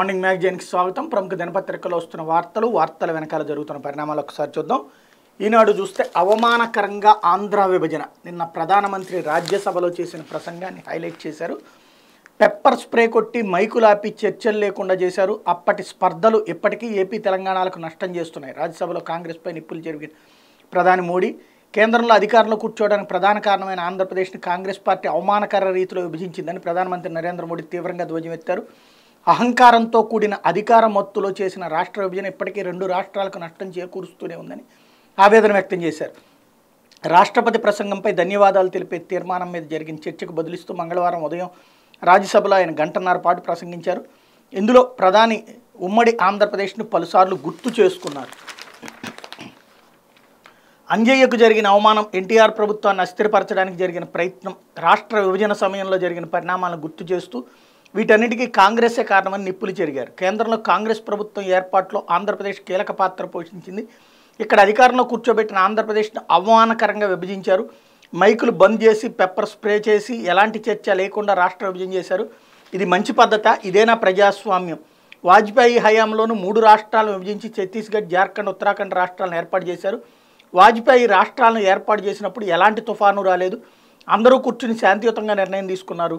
morning మ్యాగజైన్కి స్వాగతం ప్రముఖ దినపత్రికలో వస్తున్న వార్తలు వార్తల వెనకాల జరుగుతున్న పరిణామాలు ఒకసారి చూద్దాం ఈనాడు చూస్తే అవమానకరంగా ఆంధ్ర విభజన నిన్న ప్రధానమంత్రి రాజ్యసభలో చేసిన ప్రసంగాన్ని హైలైట్ చేశారు పెప్పర్ స్ప్రే కొట్టి మైకులాపి చర్చలు లేకుండా చేశారు అప్పటి స్పర్ధలు ఇప్పటికీ ఏపీ తెలంగాణలకు నష్టం చేస్తున్నాయి రాజ్యసభలో కాంగ్రెస్పై నిప్పులు జరిగిన ప్రధాని మోడీ కేంద్రంలో అధికారంలో కూర్చోవడానికి ప్రధాన కారణమైన ఆంధ్రప్రదేశ్ని కాంగ్రెస్ పార్టీ అవమానకర రీతిలో విభజించిందని ప్రధానమంత్రి నరేంద్ర మోడీ తీవ్రంగా ధ్వజమెత్తారు అహంకారంతో కూడిన అధికార మత్తులో చేసిన రాష్ట్ర విభజన ఇప్పటికీ రెండు రాష్ట్రాలకు నష్టం చేకూరుస్తూనే ఉందని ఆవేదన వ్యక్తం చేశారు రాష్ట్రపతి ప్రసంగంపై ధన్యవాదాలు తెలిపే తీర్మానం మీద జరిగిన చర్చకు బదులిస్తూ మంగళవారం ఉదయం రాజ్యసభలో ఆయన గంటన్నర పాటు ప్రసంగించారు ఇందులో ప్రధాని ఉమ్మడి ఆంధ్రప్రదేశ్ను పలుసార్లు గుర్తు చేసుకున్నారు అంజయ్యకు జరిగిన అవమానం ఎన్టీఆర్ ప్రభుత్వాన్ని అస్థిరపరచడానికి జరిగిన ప్రయత్నం రాష్ట్ర విభజన సమయంలో జరిగిన పరిణామాలను గుర్తు చేస్తూ వీటన్నిటికీ కాంగ్రెసే కారణమని నిప్పులు చెరిగారు కేంద్రంలో కాంగ్రెస్ ప్రభుత్వం ఏర్పాటులో ఆంధ్రప్రదేశ్ కీలక పాత్ర పోషించింది ఇక్కడ అధికారంలో కూర్చోబెట్టిన ఆంధ్రప్రదేశ్ను అవమానకరంగా విభజించారు మైకులు బంద్ చేసి పెప్పర్ స్ప్రే చేసి ఎలాంటి చర్చ లేకుండా రాష్ట్ర విభజన చేశారు ఇది మంచి పద్ధత ఇదేనా ప్రజాస్వామ్యం వాజ్పేయి హయాంలోనూ మూడు రాష్ట్రాలను విభజించి ఛత్తీస్గఢ్ జార్ఖండ్ ఉత్తరాఖండ్ రాష్ట్రాలను ఏర్పాటు చేశారు వాజ్పేయి రాష్ట్రాలను ఏర్పాటు చేసినప్పుడు ఎలాంటి తుఫాను రాలేదు అందరూ కూర్చుని శాంతియుతంగా నిర్ణయం తీసుకున్నారు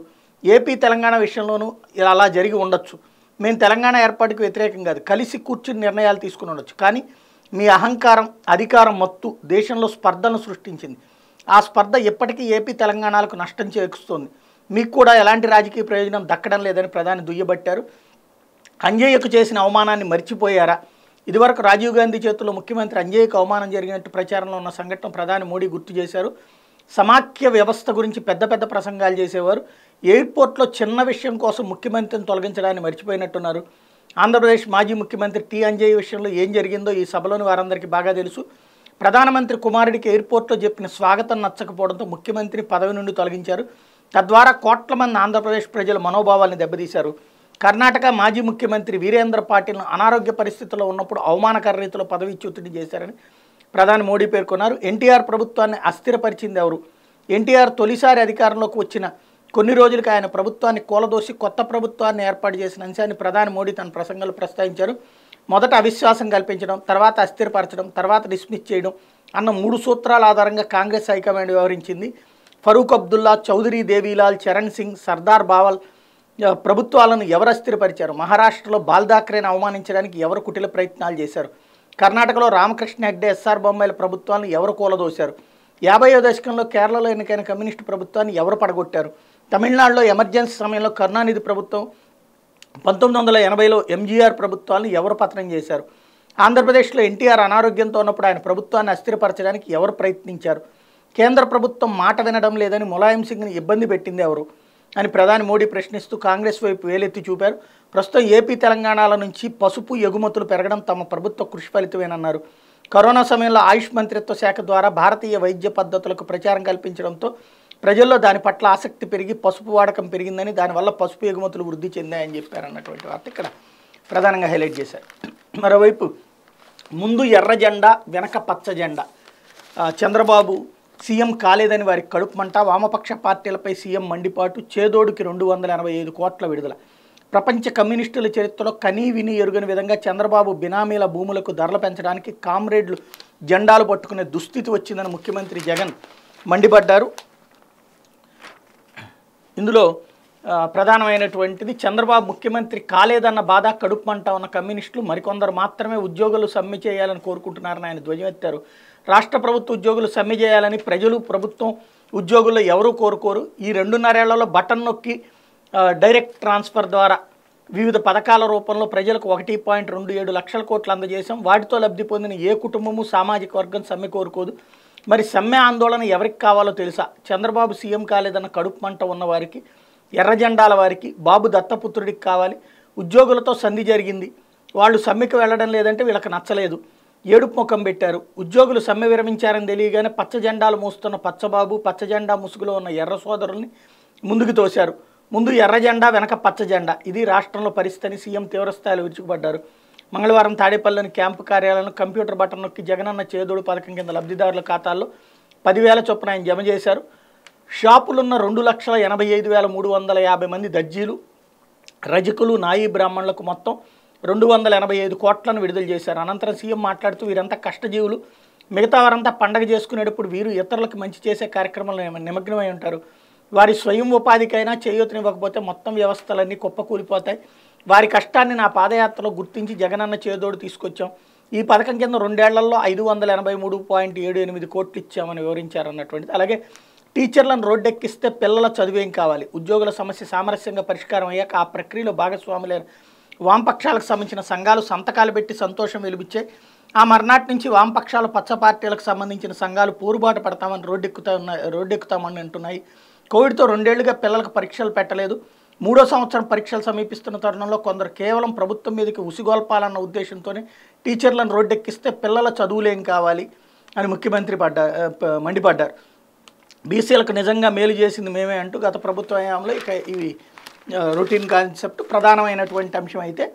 ఏపీ తెలంగాణ విషయంలోనూ ఇలా అలా జరిగి ఉండొచ్చు మేము తెలంగాణ ఏర్పాటుకు వ్యతిరేకం కాదు కలిసి కూర్చుని నిర్ణయాలు తీసుకుని ఉండొచ్చు కానీ మీ అహంకారం అధికారం మత్తు దేశంలో స్పర్ధను సృష్టించింది ఆ స్పర్ధ ఎప్పటికీ ఏపీ తెలంగాణలకు నష్టం చేకూరుస్తోంది మీకు కూడా ఎలాంటి రాజకీయ ప్రయోజనం దక్కడం లేదని ప్రధాని దుయ్యబట్టారు అంజయ్యకు చేసిన అవమానాన్ని మర్చిపోయారా ఇదివరకు రాజీవ్ గాంధీ చేతుల్లో ముఖ్యమంత్రి అంజయ్యకు అవమానం జరిగినట్టు ప్రచారంలో ఉన్న సంఘటన ప్రధాని మోడీ గుర్తు చేశారు సమాఖ్య వ్యవస్థ గురించి పెద్ద పెద్ద ప్రసంగాలు చేసేవారు ఎయిర్పోర్ట్లో చిన్న విషయం కోసం ముఖ్యమంత్రిని తొలగించడాన్ని మర్చిపోయినట్టున్నారు ఆంధ్రప్రదేశ్ మాజీ ముఖ్యమంత్రి టీ అంజయ్ విషయంలో ఏం జరిగిందో ఈ సభలోని వారందరికీ బాగా తెలుసు ప్రధానమంత్రి కుమారుడికి ఎయిర్పోర్ట్లో చెప్పిన స్వాగతం నచ్చకపోవడంతో ముఖ్యమంత్రి పదవి నుండి తొలగించారు తద్వారా కోట్ల మంది ఆంధ్రప్రదేశ్ ప్రజల మనోభావాల్ని దెబ్బతీశారు కర్ణాటక మాజీ ముఖ్యమంత్రి వీరేంద్ర పాటిల్ను అనారోగ్య పరిస్థితుల్లో ఉన్నప్పుడు అవమానకర రీతిలో పదవిచ్యుతిని చేశారని ప్రధాని మోడీ పేర్కొన్నారు ఎన్టీఆర్ ప్రభుత్వాన్ని అస్థిరపరిచింది ఎవరు ఎన్టీఆర్ తొలిసారి అధికారంలోకి వచ్చిన కొన్ని రోజులకు ఆయన ప్రభుత్వాన్ని కూలదోసి కొత్త ప్రభుత్వాన్ని ఏర్పాటు చేసిన అంశాన్ని ప్రధాని మోడీ తన ప్రసంగంలో ప్రస్తావించారు మొదట అవిశ్వాసం కల్పించడం తర్వాత అస్థిరపరచడం తర్వాత డిస్మిస్ చేయడం అన్న మూడు సూత్రాల ఆధారంగా కాంగ్రెస్ హైకమాండ్ వ్యవహరించింది ఫరూక్ అబ్దుల్లా చౌదరి దేవీలాల్ చరణ్ సింగ్ సర్దార్ బావల్ ప్రభుత్వాలను ఎవరు అస్థిరపరిచారు మహారాష్ట్రలో బాల్ అవమానించడానికి ఎవరు కుటిల ప్రయత్నాలు చేశారు కర్ణాటకలో రామకృష్ణ హెగ్డే ఎస్ఆర్ బొమ్మాయిల ప్రభుత్వాలను ఎవరు కూలదోశారు యాభైవ దశకంలో కేరళలో ఎన్నికైన కమ్యూనిస్టు ప్రభుత్వాన్ని ఎవరు పడగొట్టారు తమిళనాడులో ఎమర్జెన్సీ సమయంలో కరుణానిధి ప్రభుత్వం పంతొమ్మిది వందల ఎనభైలో ఎంజీఆర్ ప్రభుత్వాలను ఎవరు పతనం చేశారు ఆంధ్రప్రదేశ్లో ఎన్టీఆర్ అనారోగ్యంతో ఉన్నప్పుడు ఆయన ప్రభుత్వాన్ని అస్థిరపరచడానికి ఎవరు ప్రయత్నించారు కేంద్ర ప్రభుత్వం మాట వినడం లేదని ములాయం సింగ్ని ఇబ్బంది పెట్టింది ఎవరు అని ప్రధాని మోడీ ప్రశ్నిస్తూ కాంగ్రెస్ వైపు వేలెత్తి చూపారు ప్రస్తుతం ఏపీ తెలంగాణల నుంచి పసుపు ఎగుమతులు పెరగడం తమ ప్రభుత్వ కృషి ఫలితమేనన్నారు కరోనా సమయంలో ఆయుష్ మంత్రిత్వ శాఖ ద్వారా భారతీయ వైద్య పద్ధతులకు ప్రచారం కల్పించడంతో ప్రజల్లో దాని పట్ల ఆసక్తి పెరిగి పసుపు వాడకం పెరిగిందని దానివల్ల పసుపు ఎగుమతులు వృద్ధి చెందాయని చెప్పారు అన్నటువంటి వార్త ఇక్కడ ప్రధానంగా హైలైట్ చేశారు మరోవైపు ముందు ఎర్ర జెండా వెనక పచ్చ జెండా చంద్రబాబు సీఎం కాలేదని వారి కడుపుమంట వామపక్ష పార్టీలపై సీఎం మండిపాటు చేదోడుకి రెండు వందల ఎనభై ఐదు కోట్ల విడుదల ప్రపంచ కమ్యూనిస్టుల చరిత్రలో కనీ విని ఎరుగని విధంగా చంద్రబాబు బినామీల భూములకు ధరలు పెంచడానికి కామ్రేడ్లు జెండాలు పట్టుకునే దుస్థితి వచ్చిందని ముఖ్యమంత్రి జగన్ మండిపడ్డారు ఇందులో ప్రధానమైనటువంటిది చంద్రబాబు ముఖ్యమంత్రి కాలేదన్న బాధ కడుపుమంట ఉన్న కమ్యూనిస్టులు మరికొందరు మాత్రమే ఉద్యోగులు సమ్మె చేయాలని కోరుకుంటున్నారని ఆయన ధ్వజమెత్తారు రాష్ట్ర ప్రభుత్వ ఉద్యోగులు సమ్మె చేయాలని ప్రజలు ప్రభుత్వం ఉద్యోగులు ఎవరూ కోరుకోరు ఈ రెండున్నరేళ్లలో బటన్ నొక్కి డైరెక్ట్ ట్రాన్స్ఫర్ ద్వారా వివిధ పథకాల రూపంలో ప్రజలకు ఒకటి పాయింట్ రెండు ఏడు లక్షల కోట్లు అందజేశాం వాటితో లబ్ధి పొందిన ఏ కుటుంబము సామాజిక వర్గం సమ్మె కోరుకోదు మరి సమ్మె ఆందోళన ఎవరికి కావాలో తెలుసా చంద్రబాబు సీఎం కాలేదన్న కడుపు మంట ఉన్న వారికి ఎర్రజెండాల వారికి బాబు దత్తపుత్రుడికి కావాలి ఉద్యోగులతో సంధి జరిగింది వాళ్ళు సమ్మెకి వెళ్ళడం లేదంటే వీళ్ళకి నచ్చలేదు ఏడుపు ముఖం పెట్టారు ఉద్యోగులు సమ్మె విరమించారని తెలియగానే పచ్చ జెండాలు మూస్తున్న పచ్చబాబు పచ్చ జెండా ముసుగులో ఉన్న ఎర్ర సోదరుల్ని ముందుకు తోశారు ముందు ఎర్ర జెండా వెనక పచ్చ జెండా ఇది రాష్ట్రంలో పరిస్థితి అని సీఎం తీవ్రస్థాయిలో విరుచుకుపడ్డారు మంగళవారం తాడేపల్లిలోని క్యాంపు కార్యాలయంలో కంప్యూటర్ బటన్ నొక్కి జగనన్న చేదోడు పథకం కింద లబ్ధిదారుల ఖాతాల్లో పదివేల చొప్పున ఆయన జమ చేశారు షాపులున్న రెండు లక్షల ఎనభై ఐదు వేల మూడు వందల యాభై మంది దర్జీలు రజకులు నాయీ బ్రాహ్మణులకు మొత్తం రెండు వందల ఎనభై ఐదు కోట్లను విడుదల చేశారు అనంతరం సీఎం మాట్లాడుతూ వీరంతా కష్టజీవులు మిగతా వారంతా పండగ చేసుకునేటప్పుడు వీరు ఇతరులకు మంచి చేసే కార్యక్రమంలో నిమగ్నమై ఉంటారు వారి స్వయం ఉపాధికైనా చేయూతనివ్వకపోతే మొత్తం వ్యవస్థలన్నీ కుప్పకూలిపోతాయి వారి కష్టాన్ని నా పాదయాత్రలో గుర్తించి జగనన్న చేదోడు తీసుకొచ్చాం ఈ పథకం కింద రెండేళ్లలో ఐదు వందల ఎనభై మూడు పాయింట్ ఏడు ఎనిమిది కోట్లు ఇచ్చామని వివరించారన్నటువంటిది అలాగే టీచర్లను రోడ్డెక్కిస్తే పిల్లల చదువేం కావాలి ఉద్యోగుల సమస్య సామరస్యంగా పరిష్కారం అయ్యాక ఆ ప్రక్రియలో భాగస్వాములైన వామపక్షాలకు సంబంధించిన సంఘాలు సంతకాలు పెట్టి సంతోషం వెలిపించే ఆ మర్నాటి నుంచి వామపక్షాలు పచ్చ పార్టీలకు సంబంధించిన సంఘాలు పోరుబాటు పడతామని రోడ్డెక్కుతా ఉన్నాయి రోడ్డెక్కుతామని అంటున్నాయి కోవిడ్తో రెండేళ్లుగా పిల్లలకు పరీక్షలు పెట్టలేదు మూడో సంవత్సరం పరీక్షలు సమీపిస్తున్న తరుణంలో కొందరు కేవలం ప్రభుత్వం మీదకి ఉసిగొల్పాలన్న ఉద్దేశంతోనే టీచర్లను రోడ్డెక్కిస్తే పిల్లల చదువులేం కావాలి అని ముఖ్యమంత్రి పడ్డా మండిపడ్డారు బీసీలకు నిజంగా మేలు చేసింది మేమే అంటూ గత ప్రభుత్వ హయాంలో ఇక ఇవి రొటీన్ కాన్సెప్ట్ ప్రధానమైనటువంటి అంశం అయితే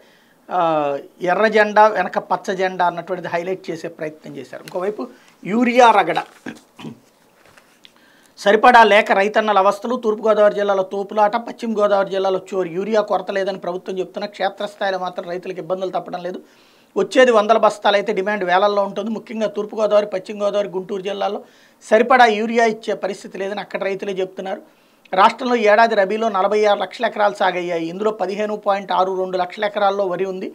ఎర్ర జెండా వెనక పచ్చ జెండా అన్నటువంటిది హైలైట్ చేసే ప్రయత్నం చేశారు ఇంకోవైపు యూరియా రగడ సరిపడా లేక రైతన్నల అవస్థలు తూర్పుగోదావరి జిల్లాలో తోపులాట పశ్చిమ గోదావరి జిల్లాలో చోరు యూరియా కొరత లేదని ప్రభుత్వం చెప్తున్నా క్షేత్రస్థాయిలో మాత్రం రైతులకు ఇబ్బందులు తప్పడం లేదు వచ్చేది వందల బస్తాలు అయితే డిమాండ్ వేలల్లో ఉంటుంది ముఖ్యంగా తూర్పుగోదావరి పశ్చిమ గోదావరి గుంటూరు జిల్లాలో సరిపడా యూరియా ఇచ్చే పరిస్థితి లేదని అక్కడ రైతులే చెప్తున్నారు రాష్ట్రంలో ఏడాది రబీలో నలభై ఆరు లక్షల ఎకరాలు సాగయ్యాయి ఇందులో పదిహేను పాయింట్ ఆరు రెండు లక్షల ఎకరాల్లో వరి ఉంది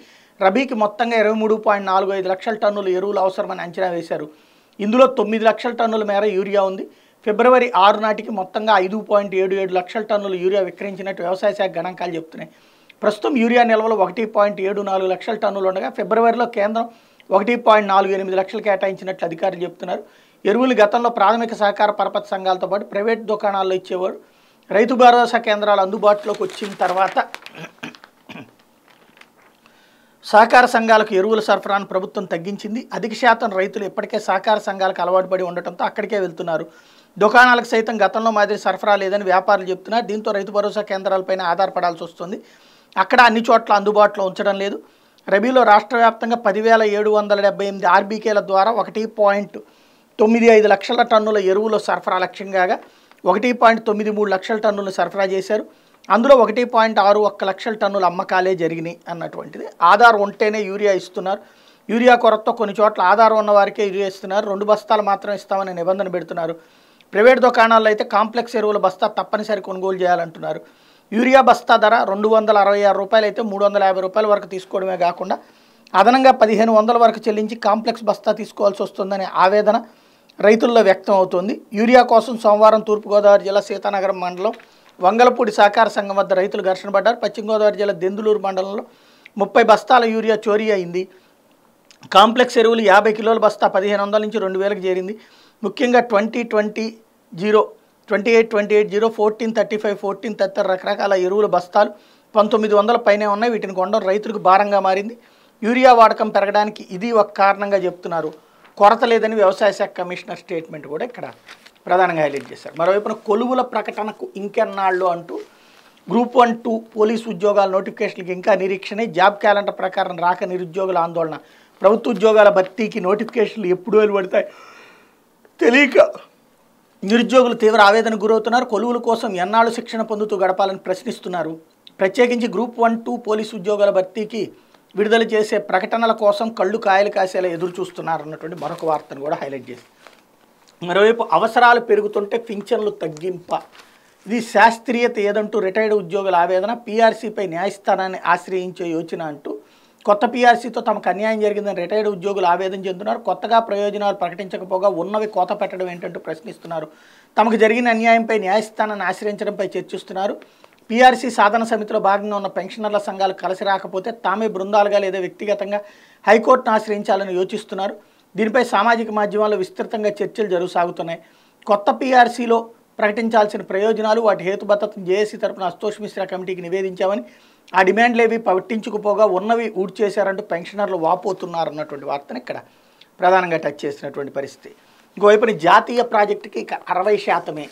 రబీకి మొత్తంగా ఇరవై మూడు పాయింట్ నాలుగు ఐదు లక్షల టన్నులు ఎరువులు అవసరమని అంచనా వేశారు ఇందులో తొమ్మిది లక్షల టన్నుల మేర యూరియా ఉంది ఫిబ్రవరి ఆరు నాటికి మొత్తంగా ఐదు పాయింట్ ఏడు ఏడు లక్షల టన్నుల యూరియా విక్రయించినట్టు వ్యవసాయ శాఖ గణాంకాలు చెప్తున్నాయి ప్రస్తుతం యూరియా నిల్వలు ఒకటి పాయింట్ ఏడు నాలుగు లక్షల టన్నులు ఉండగా ఫిబ్రవరిలో కేంద్రం ఒకటి పాయింట్ నాలుగు ఎనిమిది లక్షలు కేటాయించినట్లు అధికారులు చెప్తున్నారు ఎరువులు గతంలో ప్రాథమిక సహకార పరపతి సంఘాలతో పాటు ప్రైవేట్ దుకాణాల్లో ఇచ్చేవారు రైతు భరోసా కేంద్రాలు అందుబాటులోకి వచ్చిన తర్వాత సహకార సంఘాలకు ఎరువుల సరఫరాను ప్రభుత్వం తగ్గించింది అధిక శాతం రైతులు ఇప్పటికే సహకార సంఘాలకు అలవాటు పడి ఉండటంతో అక్కడికే వెళ్తున్నారు దుకాణాలకు సైతం గతంలో మాదిరి సరఫరా లేదని వ్యాపారులు చెప్తున్నారు దీంతో రైతు భరోసా కేంద్రాలపైన ఆధారపడాల్సి వస్తుంది అక్కడ అన్ని చోట్ల అందుబాటులో ఉంచడం లేదు రబీలో రాష్ట్ర వ్యాప్తంగా పదివేల ఏడు వందల డెబ్బై ఎనిమిది ఆర్బీకేల ద్వారా ఒకటి పాయింట్ తొమ్మిది ఐదు లక్షల టన్నుల ఎరువుల సరఫరా లక్ష్యం కాగా ఒకటి పాయింట్ తొమ్మిది మూడు లక్షల టన్నులు సరఫరా చేశారు అందులో ఒకటి పాయింట్ ఆరు ఒక్క లక్షల టన్నుల అమ్మకాలే జరిగినాయి అన్నటువంటిది ఆధార్ ఉంటేనే యూరియా ఇస్తున్నారు యూరియా కొరత కొన్ని చోట్ల ఆధారం ఉన్న వారికే యూరియా ఇస్తున్నారు రెండు బస్తాలు మాత్రం ఇస్తామనే నిబంధన పెడుతున్నారు ప్రైవేట్ దుకాణాల్లో అయితే కాంప్లెక్స్ ఎరువుల బస్తా తప్పనిసరి కొనుగోలు చేయాలంటున్నారు యూరియా బస్తా ధర రెండు వందల అరవై ఆరు రూపాయలు అయితే మూడు వందల యాభై రూపాయల వరకు తీసుకోవడమే కాకుండా అదనంగా పదిహేను వందల వరకు చెల్లించి కాంప్లెక్స్ బస్తా తీసుకోవాల్సి వస్తుందనే ఆవేదన రైతుల్లో వ్యక్తం అవుతుంది యూరియా కోసం సోమవారం తూర్పుగోదావరి జిల్లా సీతానగరం మండలం వంగలపూడి సహకార సంఘం వద్ద రైతులు ఘర్షణ పడ్డారు పశ్చిమ గోదావరి జిల్లా దెందులూరు మండలంలో ముప్పై బస్తాల యూరియా చోరీ అయింది కాంప్లెక్స్ ఎరువులు యాభై కిలోల బస్తా పదిహేను వందల నుంచి రెండు వేలకు చేరింది ముఖ్యంగా twenty twenty zero twenty eight twenty eight zero fourteen thirty five fourteen thirty రకరకాల ఎరువుల బస్తాలు పంతొమ్మిది వందల పైనే ఉన్నాయి వీటిని కొనడం రైతులకు భారంగా మారింది యూరియా వాడకం పెరగడానికి ఇది ఒక కారణంగా చెప్తున్నారు కొరత లేదని వ్యవసాయ శాఖ కమిషనర్ స్టేట్మెంట్ కూడా ఇక్కడ ప్రధానంగా హైలైట్ చేశారు మరోవైపున కొలువుల ప్రకటనకు ఇంకెన్నాళ్ళు అంటూ గ్రూప్ వన్ టూ పోలీసు ఉద్యోగాల నోటిఫికేషన్కి ఇంకా నిరీక్షణే జాబ్ క్యాలెండర్ ప్రకారం రాక నిరుద్యోగుల ఆందోళన ప్రభుత్వ ఉద్యోగాల భర్తీకి నోటిఫికేషన్లు ఎప్పుడు వెలువడతాయి తెలియక నిరుద్యోగులు తీవ్ర ఆవేదనకు గురవుతున్నారు కొలువుల కోసం ఎన్నాళ్ళు శిక్షణ పొందుతూ గడపాలని ప్రశ్నిస్తున్నారు ప్రత్యేకించి గ్రూప్ వన్ టూ పోలీసు ఉద్యోగాల భర్తీకి విడుదల చేసే ప్రకటనల కోసం కళ్ళు కాయలు కాసేలా ఎదురు చూస్తున్నారు అన్నటువంటి మరొక వార్తను కూడా హైలైట్ చేసి మరోవైపు అవసరాలు పెరుగుతుంటే పింఛన్లు తగ్గింప ఇది శాస్త్రీయత ఏదంటూ రిటైర్డ్ ఉద్యోగుల ఆవేదన పీఆర్సీపై న్యాయస్థానాన్ని ఆశ్రయించే యోచన అంటూ కొత్త పీఆర్సీతో తమకు అన్యాయం జరిగిందని రిటైర్డ్ ఉద్యోగులు ఆవేదన చెందుతున్నారు కొత్తగా ప్రయోజనాలు ప్రకటించకపోగా ఉన్నవి కోత పెట్టడం ఏంటంటూ ప్రశ్నిస్తున్నారు తమకు జరిగిన అన్యాయంపై న్యాయస్థానాన్ని ఆశ్రయించడంపై చర్చిస్తున్నారు పీఆర్సీ సాధన సమితిలో భాగంగా ఉన్న పెన్షనర్ల సంఘాలు కలిసి రాకపోతే తామే బృందాలుగా లేదా వ్యక్తిగతంగా హైకోర్టును ఆశ్రయించాలని యోచిస్తున్నారు దీనిపై సామాజిక మాధ్యమాల్లో విస్తృతంగా చర్చలు జరుగుసాగుతున్నాయి కొత్త పీఆర్సీలో ప్రకటించాల్సిన ప్రయోజనాలు వాటి హేతుబద్ధతను జేఏసీ తరపున అస్తోష్ మిశ్రా కమిటీకి నివేదించామని ఆ డిమాండ్లు ఏవి పట్టించుకుపోగా ఉన్నవి ఊడ్చేశారంటూ పెన్షనర్లు వాపోతున్నారు అన్నటువంటి వార్తను ఇక్కడ ప్రధానంగా టచ్ చేసినటువంటి పరిస్థితి ఇంకోవైపుని జాతీయ ప్రాజెక్టుకి ఇక అరవై శాతమే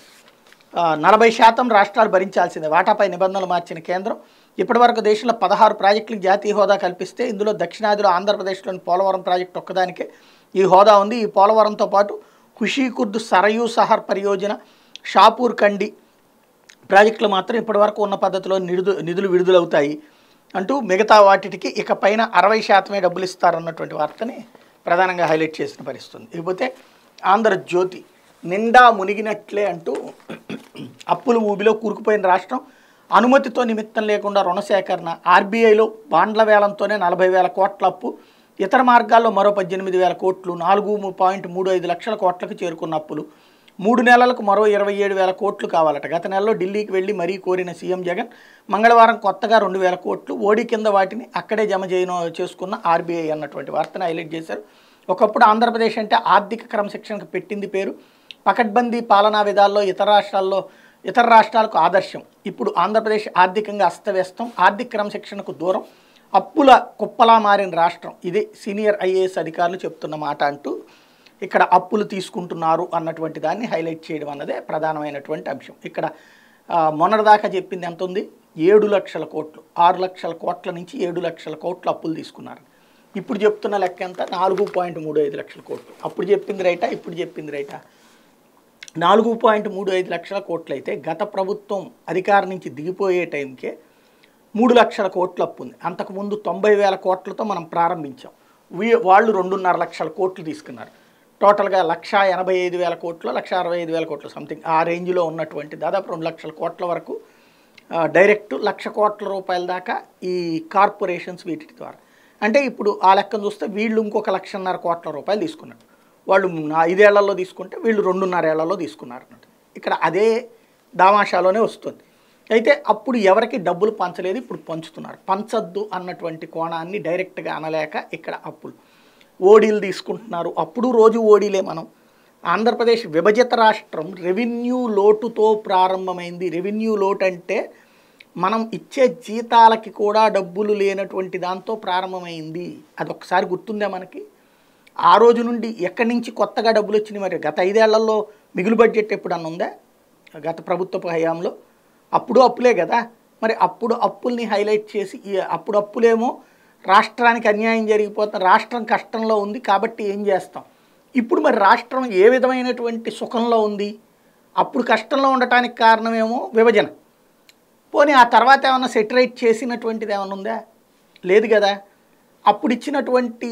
నలభై శాతం రాష్ట్రాలు భరించాల్సిందే వాటాపై నిబంధనలు మార్చిన కేంద్రం ఇప్పటివరకు దేశంలో పదహారు ప్రాజెక్టులకు జాతీయ హోదా కల్పిస్తే ఇందులో దక్షిణాదిలో ఆంధ్రప్రదేశ్లోని పోలవరం ప్రాజెక్టు ఒక్కదానికే ఈ హోదా ఉంది ఈ పోలవరంతో పాటు కుషీకుర్దు సరయూ సహర్ పరియోజన షాపూర్ కండి ప్రాజెక్టులు మాత్రం ఇప్పటివరకు ఉన్న పద్ధతిలో నిడుదు నిధులు విడుదలవుతాయి అంటూ మిగతా వాటికి ఇక పైన అరవై శాతమే డబ్బులు ఇస్తారన్నటువంటి వార్తని ప్రధానంగా హైలైట్ చేసిన పరిస్థితుంది ఇకపోతే ఆంధ్రజ్యోతి నిండా మునిగినట్లే అంటూ అప్పుల ఊబిలో కూరుకుపోయిన రాష్ట్రం అనుమతితో నిమిత్తం లేకుండా రుణ సేకరణ ఆర్బీఐలో బాండ్ల వేలంతోనే నలభై వేల కోట్ల అప్పు ఇతర మార్గాల్లో మరో పద్దెనిమిది వేల కోట్లు నాలుగు పాయింట్ మూడు ఐదు లక్షల కోట్లకు చేరుకున్న అప్పులు మూడు నెలలకు మరో ఇరవై ఏడు వేల కోట్లు కావాలట గత నెలలో ఢిల్లీకి వెళ్ళి మరీ కోరిన సీఎం జగన్ మంగళవారం కొత్తగా రెండు వేల కోట్లు ఓడి కింద వాటిని అక్కడే జమ చేయను చేసుకున్న ఆర్బీఐ అన్నటువంటి వార్తను హైలైట్ చేశారు ఒకప్పుడు ఆంధ్రప్రదేశ్ అంటే ఆర్థిక క్రమశిక్షణకు పెట్టింది పేరు పకడ్బందీ పాలనా విధాల్లో ఇతర రాష్ట్రాల్లో ఇతర రాష్ట్రాలకు ఆదర్శం ఇప్పుడు ఆంధ్రప్రదేశ్ ఆర్థికంగా అస్తవ్యస్తం ఆర్థిక క్రమశిక్షణకు దూరం అప్పుల కుప్పలా మారిన రాష్ట్రం ఇది సీనియర్ ఐఏఎస్ అధికారులు చెప్తున్న మాట అంటూ ఇక్కడ అప్పులు తీసుకుంటున్నారు అన్నటువంటి దాన్ని హైలైట్ చేయడం అన్నదే ప్రధానమైనటువంటి అంశం ఇక్కడ మొన్నటిదాకా చెప్పింది ఎంత ఉంది ఏడు లక్షల కోట్లు ఆరు లక్షల కోట్ల నుంచి ఏడు లక్షల కోట్లు అప్పులు తీసుకున్నారు ఇప్పుడు చెప్తున్న లెక్క ఎంత నాలుగు పాయింట్ మూడు ఐదు లక్షల కోట్లు అప్పుడు చెప్పింది రైటా ఇప్పుడు చెప్పింది రైటా నాలుగు పాయింట్ మూడు ఐదు లక్షల కోట్లు అయితే గత ప్రభుత్వం అధికారం నుంచి దిగిపోయే టైంకే మూడు లక్షల కోట్లు అప్పు ఉంది అంతకుముందు తొంభై వేల కోట్లతో మనం ప్రారంభించాం వాళ్ళు రెండున్నర లక్షల కోట్లు తీసుకున్నారు టోటల్గా లక్ష ఎనభై ఐదు వేల కోట్లు లక్ష అరవై ఐదు వేల కోట్లు సంథింగ్ ఆ రేంజ్లో ఉన్నటువంటి దాదాపు రెండు లక్షల కోట్ల వరకు డైరెక్ట్ లక్ష కోట్ల రూపాయల దాకా ఈ కార్పొరేషన్స్ వీటి ద్వారా అంటే ఇప్పుడు ఆ లెక్కను చూస్తే వీళ్ళు ఇంకొక లక్షన్నర కోట్ల రూపాయలు తీసుకున్నారు వాళ్ళు ఐదేళ్లలో తీసుకుంటే వీళ్ళు రెండున్నర ఏళ్లలో తీసుకున్నారు అన్నమాట ఇక్కడ అదే దామాషాలోనే వస్తుంది అయితే అప్పుడు ఎవరికి డబ్బులు పంచలేదు ఇప్పుడు పంచుతున్నారు పంచద్దు అన్నటువంటి కోణాన్ని డైరెక్ట్గా అనలేక ఇక్కడ అప్పులు ఓడీలు తీసుకుంటున్నారు అప్పుడు రోజు ఓడీలే మనం ఆంధ్రప్రదేశ్ విభజిత రాష్ట్రం రెవెన్యూ లోటుతో ప్రారంభమైంది రెవెన్యూ లోటు అంటే మనం ఇచ్చే జీతాలకి కూడా డబ్బులు లేనటువంటి దాంతో ప్రారంభమైంది అది ఒకసారి గుర్తుందే మనకి ఆ రోజు నుండి ఎక్కడి నుంచి కొత్తగా డబ్బులు వచ్చినాయి మరి గత ఐదేళ్లలో మిగులు బడ్జెట్ ఎప్పుడన్నా ఉందా గత ప్రభుత్వ హయాంలో అప్పుడు అప్పులే కదా మరి అప్పుడు అప్పుల్ని హైలైట్ చేసి అప్పుడు అప్పులేమో రాష్ట్రానికి అన్యాయం జరిగిపోతుంది రాష్ట్రం కష్టంలో ఉంది కాబట్టి ఏం చేస్తాం ఇప్పుడు మరి రాష్ట్రం ఏ విధమైనటువంటి సుఖంలో ఉంది అప్పుడు కష్టంలో ఉండటానికి కారణమేమో విభజన పోనీ ఆ తర్వాత ఏమైనా సెటిలైట్ చేసినటువంటిది ఏమైనా ఉందా లేదు కదా అప్పుడు ఇచ్చినటువంటి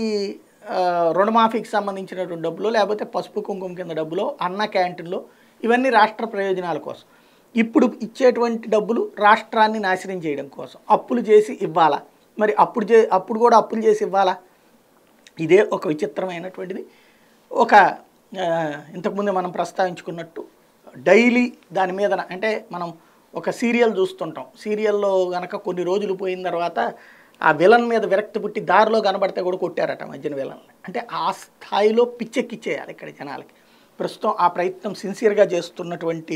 రుణమాఫీకి సంబంధించినటువంటి డబ్బులు లేకపోతే పసుపు కుంకుమ కింద డబ్బులు అన్న క్యాంటీన్లో ఇవన్నీ రాష్ట్ర ప్రయోజనాల కోసం ఇప్పుడు ఇచ్చేటువంటి డబ్బులు రాష్ట్రాన్ని నాశనం చేయడం కోసం అప్పులు చేసి ఇవ్వాలా మరి అప్పుడు చే అప్పుడు కూడా అప్పులు చేసి ఇవ్వాలా ఇదే ఒక విచిత్రమైనటువంటిది ఒక ఇంతకుముందు మనం ప్రస్తావించుకున్నట్టు డైలీ దాని మీద అంటే మనం ఒక సీరియల్ చూస్తుంటాం సీరియల్లో కనుక కొన్ని రోజులు పోయిన తర్వాత ఆ విలన్ మీద విరక్తి పుట్టి దారిలో కనబడితే కూడా కొట్టారట మధ్యన విలన్ అంటే ఆ స్థాయిలో పిచ్చెక్కిచ్చేయాలి ఇక్కడ జనాలకి ప్రస్తుతం ఆ ప్రయత్నం సిన్సియర్గా చేస్తున్నటువంటి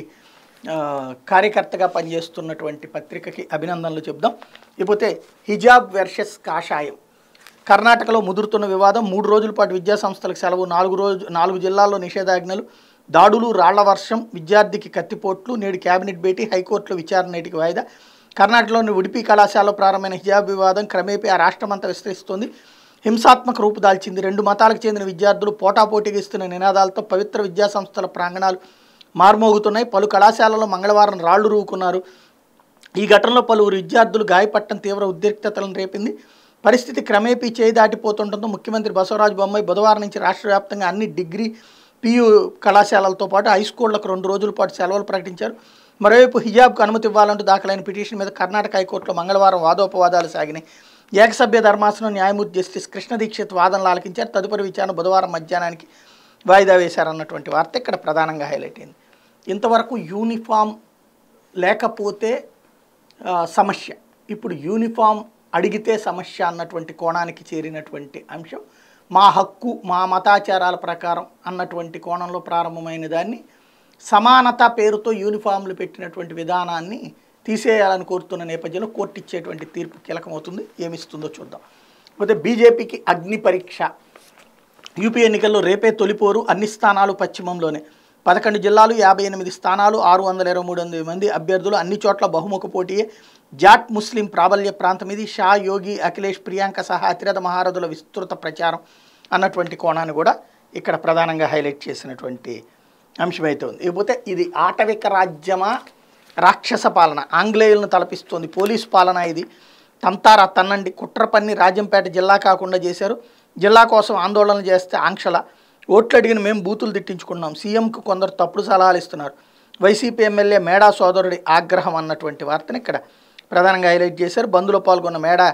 కార్యకర్తగా పనిచేస్తున్నటువంటి పత్రికకి అభినందనలు చెప్దాం ఇకపోతే హిజాబ్ వెర్షస్ కాషాయం కర్ణాటకలో ముదురుతున్న వివాదం మూడు రోజుల పాటు విద్యా సంస్థలకు సెలవు నాలుగు రోజు నాలుగు జిల్లాల్లో నిషేధాజ్ఞలు దాడులు రాళ్ల వర్షం విద్యార్థికి కత్తిపోట్లు నేడు కేబినెట్ భేటీ హైకోర్టులో విచారణ నేటికి వాయిదా కర్ణాటకలోని ఉడిపి కళాశాలలో ప్రారంభమైన హిజాబ్ వివాదం క్రమేపీ ఆ రాష్ట్రమంతా విస్తరిస్తోంది హింసాత్మక రూపుదాల్చింది రెండు మతాలకు చెందిన విద్యార్థులు పోటాపోటీగా ఇస్తున్న నినాదాలతో పవిత్ర విద్యాసంస్థల ప్రాంగణాలు మార్మోగుతున్నాయి పలు కళాశాలల్లో మంగళవారం రాళ్లు రూకున్నారు ఈ ఘటనలో పలువురు విద్యార్థులు గాయపట్టడం తీవ్ర ఉద్రిక్తతలను రేపింది పరిస్థితి క్రమేపీ చేయి దాటిపోతుండటంతో ముఖ్యమంత్రి బసవరాజు బొమ్మాయి బుధవారం నుంచి రాష్ట్ర వ్యాప్తంగా అన్ని డిగ్రీ పియు కళాశాలలతో పాటు హై స్కూళ్లకు రెండు రోజుల పాటు సెలవులు ప్రకటించారు మరోవైపు హిజాబ్కు అనుమతి ఇవ్వాలంటూ దాఖలైన పిటిషన్ మీద కర్ణాటక హైకోర్టులో మంగళవారం వాదోపవాదాలు సాగినాయి ఏకసభ్య ధర్మాసనం న్యాయమూర్తి జస్టిస్ కృష్ణ దీక్షిత్ వాదనలు ఆలకించారు తదుపరి విచారణ బుధవారం మధ్యాహ్నానికి వాయిదా వేశారన్నటువంటి వార్త ఇక్కడ ప్రధానంగా హైలైట్ అయింది ఇంతవరకు యూనిఫామ్ లేకపోతే సమస్య ఇప్పుడు యూనిఫామ్ అడిగితే సమస్య అన్నటువంటి కోణానికి చేరినటువంటి అంశం మా హక్కు మా మతాచారాల ప్రకారం అన్నటువంటి కోణంలో ప్రారంభమైన దాన్ని సమానత పేరుతో యూనిఫామ్లు పెట్టినటువంటి విధానాన్ని తీసేయాలని కోరుతున్న నేపథ్యంలో కోర్టు ఇచ్చేటువంటి తీర్పు కీలకమవుతుంది ఏమిస్తుందో చూద్దాం లేకపోతే బీజేపీకి అగ్ని పరీక్ష యూపీ ఎన్నికల్లో రేపే తొలిపోరు అన్ని స్థానాలు పశ్చిమంలోనే పదకొండు జిల్లాలు యాభై ఎనిమిది స్థానాలు ఆరు వందల ఇరవై మూడు వందల మంది అభ్యర్థులు అన్ని చోట్ల బహుముఖ పోటీ జాట్ ముస్లిం ప్రాబల్య ప్రాంతం ఇది షా యోగి అఖిలేష్ ప్రియాంక సహా అతిరథ మహారథుల విస్తృత ప్రచారం అన్నటువంటి కోణాన్ని కూడా ఇక్కడ ప్రధానంగా హైలైట్ చేసినటువంటి అంశమైతే ఉంది ఇకపోతే ఇది ఆటవిక రాజ్యమా రాక్షస పాలన ఆంగ్లేయులను తలపిస్తోంది పోలీసు పాలన ఇది తంతారా తన్నండి కుట్రపన్ని రాజంపేట జిల్లా కాకుండా చేశారు జిల్లా కోసం ఆందోళన చేస్తే ఆంక్షల ఓట్లు అడిగిన మేము బూతులు తిట్టించుకున్నాం సీఎంకు కొందరు తప్పుడు సలహాలు ఇస్తున్నారు వైసీపీ ఎమ్మెల్యే మేడా సోదరుడి ఆగ్రహం అన్నటువంటి వార్తను ఇక్కడ ప్రధానంగా హైలైట్ చేశారు బంద్లో పాల్గొన్న మేడా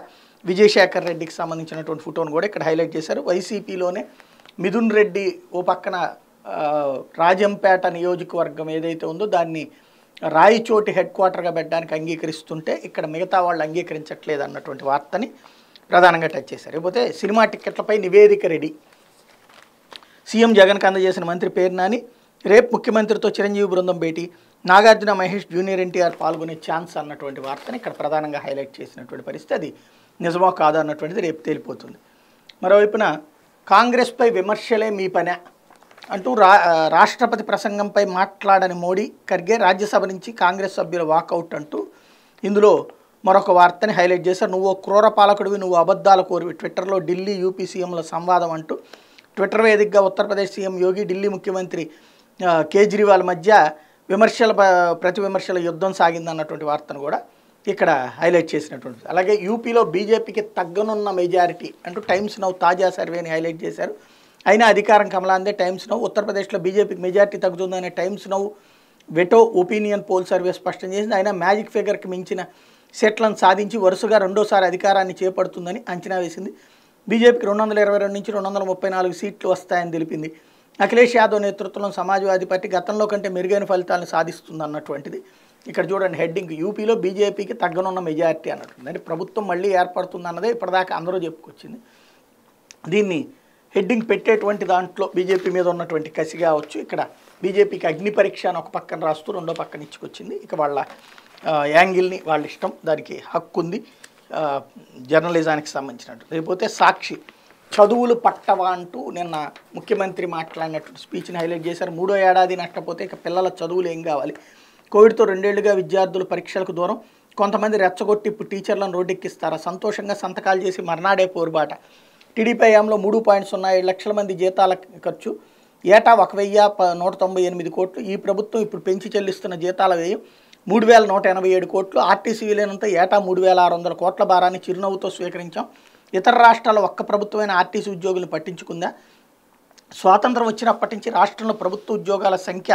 విజయశేఖర్ రెడ్డికి సంబంధించినటువంటి ఫోటోను కూడా ఇక్కడ హైలైట్ చేశారు వైసీపీలోనే మిథున్ రెడ్డి ఓ పక్కన రాజంపేట నియోజకవర్గం ఏదైతే ఉందో దాన్ని రాయిచోటి హెడ్ క్వార్టర్గా పెట్టడానికి అంగీకరిస్తుంటే ఇక్కడ మిగతా వాళ్ళు అంగీకరించట్లేదు అన్నటువంటి వార్తని ప్రధానంగా టచ్ చేశారు లేకపోతే సినిమా టిక్కెట్లపై నివేదిక రెడీ సీఎం జగన్ అందజేసిన మంత్రి పేరు నాని రేపు ముఖ్యమంత్రితో చిరంజీవి బృందం భేటీ నాగార్జున మహేష్ జూనియర్ ఎన్టీఆర్ పాల్గొనే ఛాన్స్ అన్నటువంటి వార్తను ఇక్కడ ప్రధానంగా హైలైట్ చేసినటువంటి పరిస్థితి అది నిజమో కాదా అన్నటువంటిది రేపు తేలిపోతుంది మరోవైపున కాంగ్రెస్పై విమర్శలే మీ పనే అంటూ రా రాష్ట్రపతి ప్రసంగంపై మాట్లాడని మోడీ ఖర్గే రాజ్యసభ నుంచి కాంగ్రెస్ సభ్యుల వాకౌట్ అంటూ ఇందులో మరొక వార్తని హైలైట్ చేశారు నువ్వు క్రూర పాలకుడివి నువ్వు అబద్ధాల కోరివి ట్విట్టర్లో ఢిల్లీ యూపీ సీఎంల సంవాదం అంటూ ట్విట్టర్ వేదికగా ఉత్తరప్రదేశ్ సీఎం యోగి ఢిల్లీ ముఖ్యమంత్రి కేజ్రీవాల్ మధ్య విమర్శల ప్రతి విమర్శల యుద్ధం సాగిందన్నటువంటి వార్తను కూడా ఇక్కడ హైలైట్ చేసినటువంటి అలాగే యూపీలో బీజేపీకి తగ్గనున్న మెజారిటీ అంటూ టైమ్స్ నౌ తాజా సర్వేని హైలైట్ చేశారు అయినా అధికారం కమలాందే టైమ్స్ నౌ ఉత్తరప్రదేశ్లో బీజేపీకి మెజారిటీ తగ్గుతుందనే Times Now veto opinion poll survey స్పష్టం చేసింది అయినా మ్యాజిక్ ఫిగర్కి మించిన సెట్లను సాధించి వరుసగా రెండోసారి అధికారాన్ని చేపడుతుందని అంచనా వేసింది బీజేపీకి రెండు వందల ఇరవై రెండు నుంచి రెండు వందల ముప్పై నాలుగు సీట్లు వస్తాయని తెలిపింది అఖిలేష్ యాదవ్ నేతృత్వంలో సమాజ్వాదీ పార్టీ గతంలో కంటే మెరుగైన ఫలితాలను సాధిస్తుంది అన్నటువంటిది ఇక్కడ చూడండి హెడ్డింగ్ యూపీలో బీజేపీకి తగ్గనున్న మెజారిటీ అన్నట్టుంది అంటే ప్రభుత్వం మళ్ళీ ఏర్పడుతుంది అన్నదే ఇప్పటిదాకా అందరూ చెప్పుకొచ్చింది దీన్ని హెడ్డింగ్ పెట్టేటువంటి దాంట్లో బీజేపీ మీద ఉన్నటువంటి కసి కావచ్చు ఇక్కడ బీజేపీకి అగ్ని పరీక్ష అని ఒక పక్కన రాస్తూ రెండో పక్కన ఇచ్చుకొచ్చింది ఇక వాళ్ళ యాంగిల్ని వాళ్ళ ఇష్టం దానికి హక్కు ఉంది జర్నలిజానికి సంబంధించినట్టు లేకపోతే సాక్షి చదువులు పట్టవా అంటూ నిన్న ముఖ్యమంత్రి మాట్లాడినట్టు స్పీచ్ని హైలైట్ చేశారు మూడో ఏడాది నష్టపోతే ఇక పిల్లల చదువులు ఏం కావాలి కోవిడ్తో రెండేళ్లుగా విద్యార్థులు పరీక్షలకు దూరం కొంతమంది రెచ్చగొట్టి ఇప్పుడు టీచర్లను రోడ్డెక్కిస్తారా సంతోషంగా సంతకాలు చేసి మర్నాడే పోరుబాట టీడీపీ హయాంలో మూడు పాయింట్ సున్నా ఏడు లక్షల మంది జీతాల ఖర్చు ఏటా ఒక వెయ్యి నూట తొంభై ఎనిమిది కోట్లు ఈ ప్రభుత్వం ఇప్పుడు పెంచి చెల్లిస్తున్న జీతాల వ్యయం మూడు వేల నూట ఎనభై ఏడు కోట్లు ఆర్టీసీ విలీనంత ఏటా మూడు వేల ఆరు వందల కోట్ల భారాన్ని చిరునవ్వుతో స్వీకరించాం ఇతర రాష్ట్రాల ఒక్క ప్రభుత్వమైన ఆర్టీసీ ఉద్యోగులు పట్టించుకుందా స్వాతంత్రం వచ్చినప్పటి నుంచి రాష్ట్రంలో ప్రభుత్వ ఉద్యోగాల సంఖ్య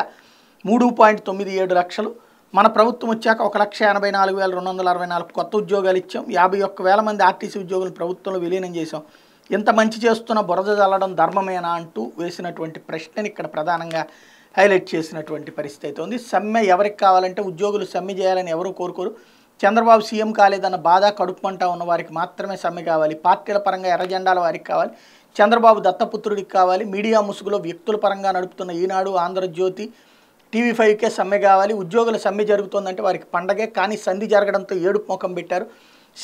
మూడు పాయింట్ తొమ్మిది ఏడు లక్షలు మన ప్రభుత్వం వచ్చాక ఒక లక్ష ఎనభై నాలుగు వేల రెండు వందల అరవై నాలుగు కొత్త ఉద్యోగాలు ఇచ్చాం యాభై ఒక్క వేల మంది ఆర్టీసీ ఉద్యోగులు ప్రభుత్వంలో విలీనం చేశాం ఇంత మంచి చేస్తున్న బురద చల్లడం ధర్మమేనా అంటూ వేసినటువంటి ప్రశ్నని ఇక్కడ ప్రధానంగా హైలైట్ చేసినటువంటి పరిస్థితి అయితే ఉంది సమ్మె ఎవరికి కావాలంటే ఉద్యోగులు సమ్మె చేయాలని ఎవరూ కోరుకోరు చంద్రబాబు సీఎం కాలేదన్న బాధ కడుక్కుంటా ఉన్న వారికి మాత్రమే సమ్మె కావాలి పార్టీల పరంగా ఎర్రజెండాల వారికి కావాలి చంద్రబాబు దత్తపుత్రుడికి కావాలి మీడియా ముసుగులో వ్యక్తుల పరంగా నడుపుతున్న ఈనాడు ఆంధ్రజ్యోతి టీవీ ఫైవ్కే సమ్మె కావాలి ఉద్యోగుల సమ్మె జరుగుతోందంటే వారికి పండగే కానీ సంధి జరగడంతో ఏడుపు ముఖం పెట్టారు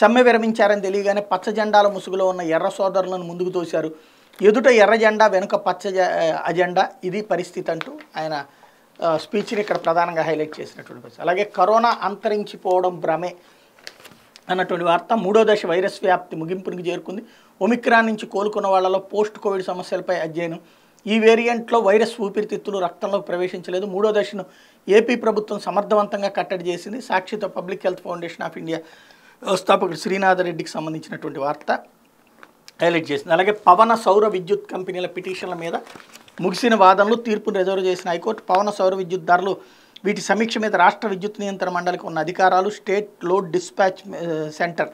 సమ్మె విరమించారని తెలియగానే పచ్చ జెండాల ముసుగులో ఉన్న ఎర్ర సోదరులను ముందుకు తోశారు ఎదుట ఎర్ర జెండా వెనుక పచ్చ అజెండా ఇది పరిస్థితి అంటూ ఆయన స్పీచ్ని ఇక్కడ ప్రధానంగా హైలైట్ చేసినటువంటి పరిస్థితి అలాగే కరోనా అంతరించిపోవడం భ్రమే అన్నటువంటి వార్త మూడో దశ వైరస్ వ్యాప్తి ముగింపునికి చేరుకుంది ఒమిక్రాన్ నుంచి కోలుకున్న వాళ్లలో పోస్ట్ కోవిడ్ సమస్యలపై అధ్యయనం ఈ వేరియంట్లో వైరస్ ఊపిరితిత్తులు రక్తంలోకి ప్రవేశించలేదు మూడో దశను ఏపీ ప్రభుత్వం సమర్థవంతంగా కట్టడి చేసింది సాక్షితో public health foundation of India వ్యవస్థాపకుడు శ్రీనాథరెడ్డికి సంబంధించినటువంటి వార్త హైలైట్ చేసింది అలాగే పవన సౌర విద్యుత్ కంపెనీల పిటిషన్ల మీద ముగిసిన వాదనలు తీర్పును రిజర్వ్ చేసిన హైకోర్టు పవన సౌర విద్యుత్ ధరలు వీటి సమీక్ష మీద రాష్ట్ర విద్యుత్ నియంత్రణ మండలికి ఉన్న అధికారాలు స్టేట్ లోడ్ డిస్పాచ్ సెంటర్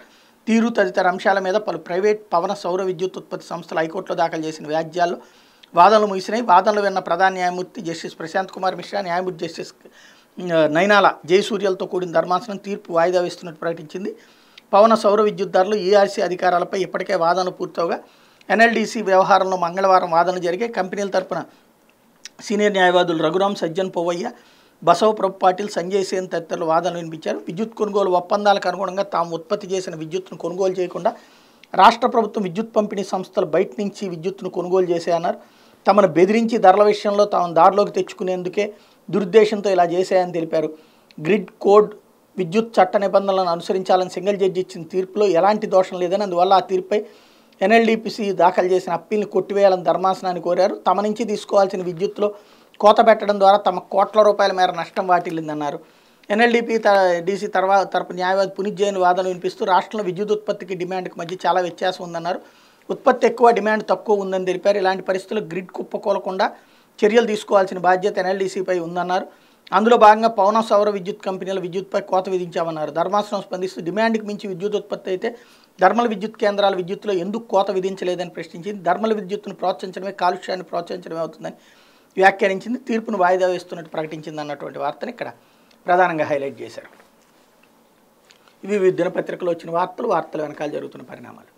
తీరు తదితర అంశాల మీద పలు ప్రైవేట్ పవన సౌర విద్యుత్ ఉత్పత్తి సంస్థలు హైకోర్టులో దాఖలు చేసిన వ్యాజ్యాలు వాదనలు ముగిసినాయి వాదనలు విన్న ప్రధాన న్యాయమూర్తి జస్టిస్ ప్రశాంత్ కుమార్ మిశ్రా న్యాయమూర్తి జస్టిస్ నైనాల జయసూర్యలతో కూడిన ధర్మాసనం తీర్పు వాయిదా వేస్తున్నట్టు ప్రకటించింది పవన సౌర విద్యుత్దారులు ఈఆర్సీ అధికారాలపై ఇప్పటికే వాదనలు పూర్తవుగా ఎన్ఎల్డీసీ వ్యవహారంలో మంగళవారం వాదనలు జరిగే కంపెనీల తరపున సీనియర్ న్యాయవాదులు రఘురామ్ సజ్జన్ పోవయ్య బసవప్రభు పాటిల్ సంజయ్ సేన్ తదితరులు వాదనలు వినిపించారు విద్యుత్ కొనుగోలు ఒప్పందాలకు అనుగుణంగా తాము ఉత్పత్తి చేసిన విద్యుత్తును కొనుగోలు చేయకుండా రాష్ట్ర ప్రభుత్వం విద్యుత్ పంపిణీ సంస్థలు బయట నుంచి విద్యుత్తును కొనుగోలు చేశాయన్నారు తమను బెదిరించి ధరల విషయంలో తాము దారిలోకి తెచ్చుకునేందుకే దురుద్దేశంతో ఇలా చేశాయని తెలిపారు గ్రిడ్ కోడ్ విద్యుత్ చట్ట నిబంధనలను అనుసరించాలని సింగిల్ జడ్జి ఇచ్చిన తీర్పులో ఎలాంటి దోషం లేదని అందువల్ల ఆ తీర్పుపై ఎన్ఎల్డిపిసి దాఖలు చేసిన అప్పీల్ని కొట్టివేయాలని ధర్మాసనాన్ని కోరారు తమ నుంచి తీసుకోవాల్సిన విద్యుత్లో కోత పెట్టడం ద్వారా తమ కోట్ల రూపాయల మేర నష్టం వాటిల్లిందన్నారు ఎన్ఎల్డిపి డీసీ తర్వాత తరపు న్యాయవాది జైన్ వాదన వినిపిస్తూ రాష్ట్రంలో విద్యుత్ ఉత్పత్తికి డిమాండ్కి మధ్య చాలా వ్యత్యాసం ఉందన్నారు ఉత్పత్తి ఎక్కువ డిమాండ్ తక్కువ ఉందని తెలిపారు ఇలాంటి పరిస్థితుల్లో గ్రిడ్ కుప్పకోలకుండా చర్యలు తీసుకోవాల్సిన బాధ్యత ఎన్ఎల్డీసీపై ఉందన్నారు అందులో భాగంగా పవన సౌర విద్యుత్ కంపెనీల విద్యుత్పై కోత విధించామన్నారు ధర్మాసనం స్పందిస్తూ డిమాండ్కి మించి విద్యుత్ ఉత్పత్తి అయితే ధర్మల విద్యుత్ కేంద్రాల విద్యుత్తులో ఎందుకు కోత విధించలేదని ప్రశ్నించింది ధర్మల విద్యుత్తును ప్రోత్సహించడమే కాలుష్యాన్ని ప్రోత్సహించడమే అవుతుందని వ్యాఖ్యానించింది తీర్పును వాయిదా వేస్తున్నట్టు ప్రకటించింది అన్నటువంటి వార్తను ఇక్కడ ప్రధానంగా హైలైట్ చేశారు ఇవి దినపత్రికలో వచ్చిన వార్తలు వార్తలు వెనకాల జరుగుతున్న పరిణామాలు